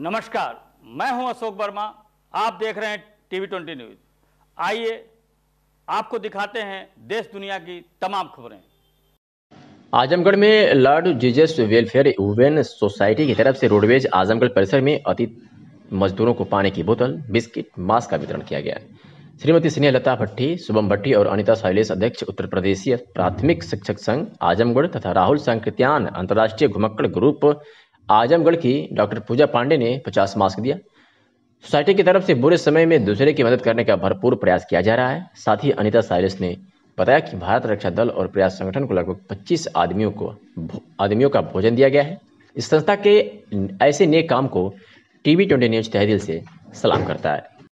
नमस्कार मैं हूं अशोक वर्मा आप देख रहे हैं टीवी ट्वेंटी न्यूज आइए आपको दिखाते हैं देश दुनिया की तमाम खबरें आजमगढ़ में lord Jesus welfare women society की तरफ से रोडवेज आजमगढ़ परिसर में अति मजदूरों को पानी की बोतल बिस्किट मास्क का वितरण किया गया श्रीमती स्नेह लता भट्टी शुभम भट्टी और अनिता शैलेश अध्यक्ष उत्तर प्रदेशीय प्राथमिक शिक्षक संघ आजमगढ़ तथा राहुल संकृत्यान अंतर्राष्ट्रीय घुमक्कड़ ग्रुप आजमगढ़ की डॉक्टर पूजा पांडे ने पचास मास्क दिया सोसाइटी की तरफ से बुरे समय में दूसरे की मदद करने का भरपूर प्रयास किया जा रहा है साथ ही अनिता साइरस ने बताया कि भारत रक्षा दल और प्रयास संगठन को लगभग 25 आदमियों को आदमियों का भोजन दिया गया है इस संस्था के ऐसे नेक काम को टीवी ट्वेंटी न्यूज तहदील से सलाम करता है